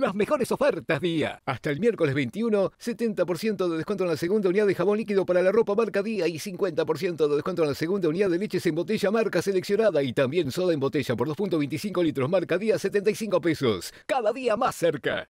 Las mejores ofertas, día. Hasta el miércoles 21, 70% de descuento en la segunda unidad de jabón líquido para la ropa marca día y 50% de descuento en la segunda unidad de leches en botella marca seleccionada y también soda en botella por 2.25 litros marca día 75 pesos. Cada día más cerca.